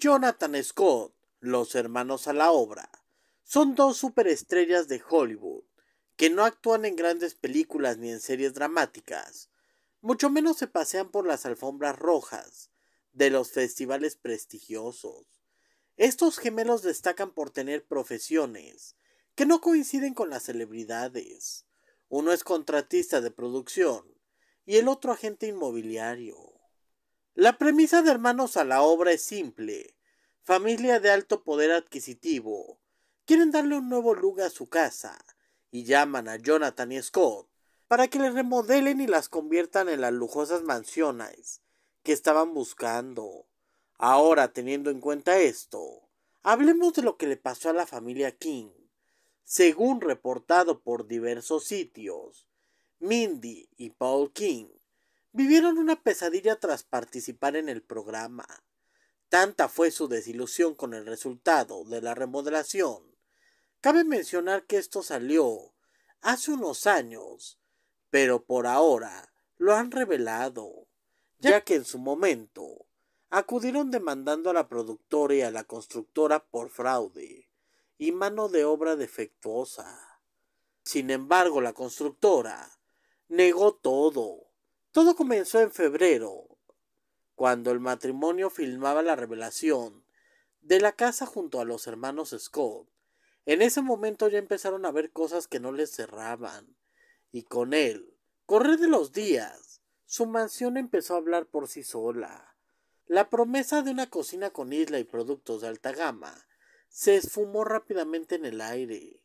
Jonathan Scott, los hermanos a la obra, son dos superestrellas de Hollywood que no actúan en grandes películas ni en series dramáticas, mucho menos se pasean por las alfombras rojas de los festivales prestigiosos. Estos gemelos destacan por tener profesiones que no coinciden con las celebridades. Uno es contratista de producción y el otro agente inmobiliario. La premisa de Hermanos a la obra es simple. Familia de alto poder adquisitivo. Quieren darle un nuevo lugar a su casa y llaman a Jonathan y Scott para que le remodelen y las conviertan en las lujosas mansiones que estaban buscando. Ahora, teniendo en cuenta esto, hablemos de lo que le pasó a la familia King. Según reportado por diversos sitios, Mindy y Paul King vivieron una pesadilla tras participar en el programa. Tanta fue su desilusión con el resultado de la remodelación. Cabe mencionar que esto salió hace unos años, pero por ahora lo han revelado, ya que en su momento acudieron demandando a la productora y a la constructora por fraude y mano de obra defectuosa. Sin embargo, la constructora negó todo todo comenzó en febrero, cuando el matrimonio filmaba la revelación de la casa junto a los hermanos Scott. En ese momento ya empezaron a ver cosas que no les cerraban, y con él, correr de los días, su mansión empezó a hablar por sí sola. La promesa de una cocina con isla y productos de alta gama se esfumó rápidamente en el aire.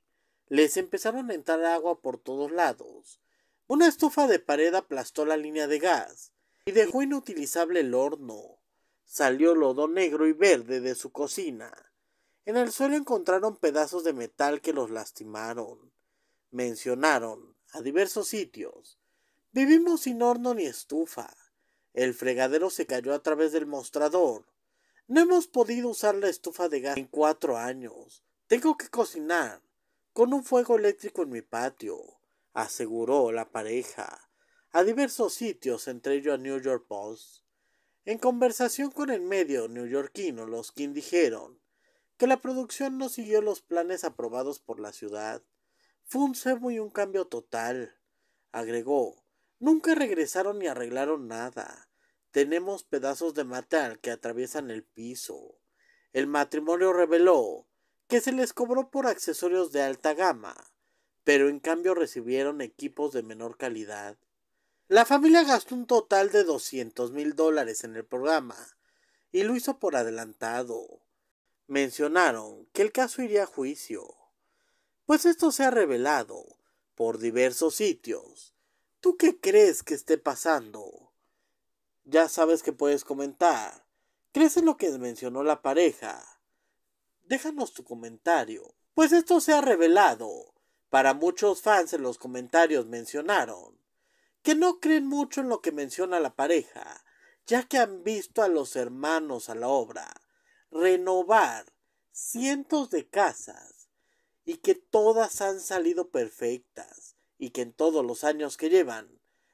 Les empezaron a entrar agua por todos lados, una estufa de pared aplastó la línea de gas y dejó inutilizable el horno. Salió lodo negro y verde de su cocina. En el suelo encontraron pedazos de metal que los lastimaron. Mencionaron a diversos sitios. Vivimos sin horno ni estufa. El fregadero se cayó a través del mostrador. No hemos podido usar la estufa de gas en cuatro años. Tengo que cocinar con un fuego eléctrico en mi patio aseguró la pareja, a diversos sitios, entre ellos a New York Post. En conversación con el medio neoyorquino, los que dijeron que la producción no siguió los planes aprobados por la ciudad. Fue un cebo y un cambio total. Agregó, nunca regresaron ni arreglaron nada. Tenemos pedazos de metal que atraviesan el piso. El matrimonio reveló que se les cobró por accesorios de alta gama pero en cambio recibieron equipos de menor calidad. La familia gastó un total de 200 mil dólares en el programa y lo hizo por adelantado. Mencionaron que el caso iría a juicio, pues esto se ha revelado por diversos sitios. ¿Tú qué crees que esté pasando? Ya sabes que puedes comentar. ¿Crees en lo que mencionó la pareja? Déjanos tu comentario, pues esto se ha revelado para muchos fans en los comentarios mencionaron que no creen mucho en lo que menciona la pareja, ya que han visto a los hermanos a la obra renovar cientos de casas y que todas han salido perfectas y que en todos los años que llevan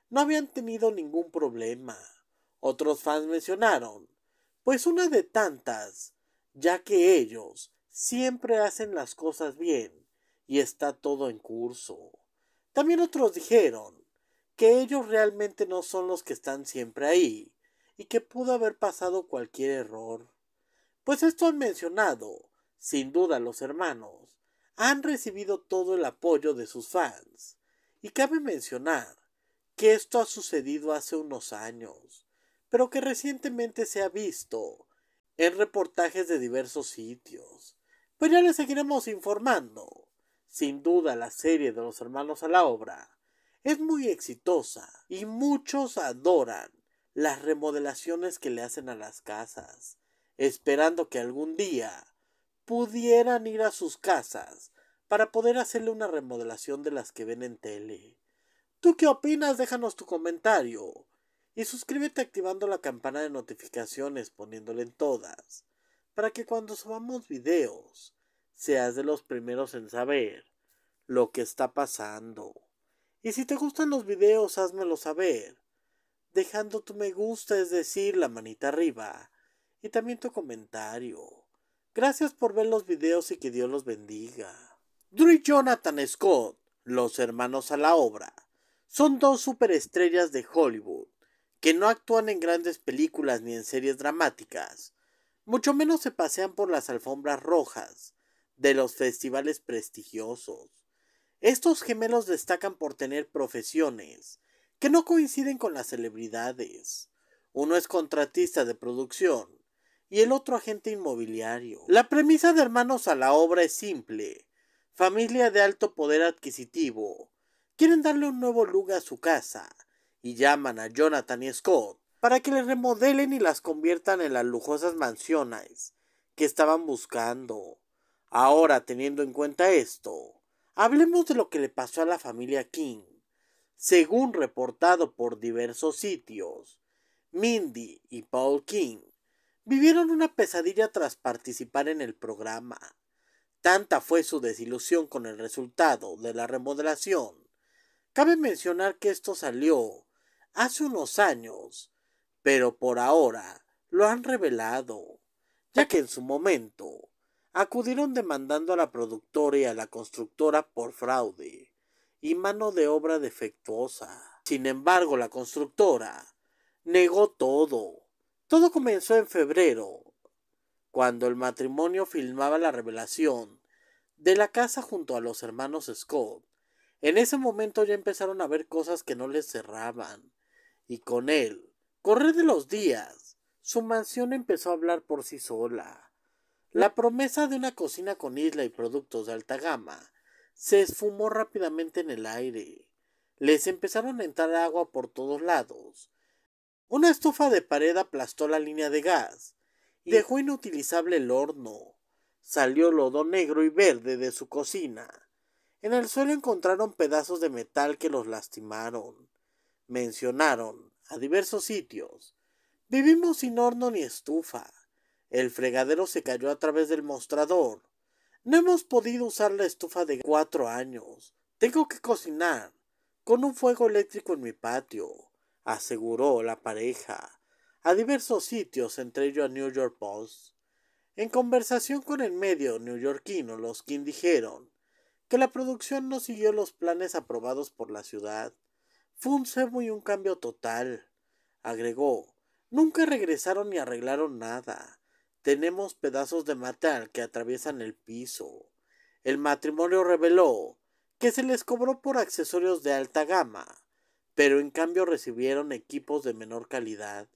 no habían tenido ningún problema. Otros fans mencionaron, pues una de tantas, ya que ellos siempre hacen las cosas bien y está todo en curso. También otros dijeron que ellos realmente no son los que están siempre ahí y que pudo haber pasado cualquier error. Pues esto han mencionado, sin duda los hermanos, han recibido todo el apoyo de sus fans. Y cabe mencionar que esto ha sucedido hace unos años, pero que recientemente se ha visto en reportajes de diversos sitios. Pues ya les seguiremos informando sin duda la serie de los hermanos a la obra es muy exitosa y muchos adoran las remodelaciones que le hacen a las casas, esperando que algún día pudieran ir a sus casas para poder hacerle una remodelación de las que ven en tele. ¿Tú qué opinas? Déjanos tu comentario. Y suscríbete activando la campana de notificaciones poniéndole en todas, para que cuando subamos videos seas de los primeros en saber lo que está pasando. Y si te gustan los videos, házmelo saber, dejando tu me gusta, es decir, la manita arriba, y también tu comentario. Gracias por ver los videos y que Dios los bendiga. Drew y Jonathan Scott, los hermanos a la obra, son dos superestrellas de Hollywood que no actúan en grandes películas ni en series dramáticas, mucho menos se pasean por las alfombras rojas, de los festivales prestigiosos. Estos gemelos destacan por tener profesiones que no coinciden con las celebridades. Uno es contratista de producción y el otro agente inmobiliario. La premisa de Hermanos a la obra es simple. Familia de alto poder adquisitivo. Quieren darle un nuevo lugar a su casa y llaman a Jonathan y Scott para que les remodelen y las conviertan en las lujosas mansiones que estaban buscando. Ahora, teniendo en cuenta esto, hablemos de lo que le pasó a la familia King. Según reportado por diversos sitios, Mindy y Paul King vivieron una pesadilla tras participar en el programa. Tanta fue su desilusión con el resultado de la remodelación. Cabe mencionar que esto salió hace unos años, pero por ahora lo han revelado, ya que en su momento acudieron demandando a la productora y a la constructora por fraude y mano de obra defectuosa. Sin embargo, la constructora negó todo. Todo comenzó en febrero, cuando el matrimonio filmaba la revelación de la casa junto a los hermanos Scott. En ese momento ya empezaron a ver cosas que no les cerraban, y con él, correr de los días, su mansión empezó a hablar por sí sola. La promesa de una cocina con isla y productos de alta gama se esfumó rápidamente en el aire. Les empezaron a entrar agua por todos lados. Una estufa de pared aplastó la línea de gas y dejó inutilizable el horno. Salió lodo negro y verde de su cocina. En el suelo encontraron pedazos de metal que los lastimaron. Mencionaron, a diversos sitios, vivimos sin horno ni estufa. El fregadero se cayó a través del mostrador. No hemos podido usar la estufa de cuatro años. Tengo que cocinar con un fuego eléctrico en mi patio, aseguró la pareja, a diversos sitios, entre ellos a New York Post. En conversación con el medio neoyorquino, los King dijeron que la producción no siguió los planes aprobados por la ciudad. Fue un cebo y un cambio total, agregó. Nunca regresaron ni arreglaron nada. Tenemos pedazos de metal que atraviesan el piso. El matrimonio reveló que se les cobró por accesorios de alta gama, pero en cambio recibieron equipos de menor calidad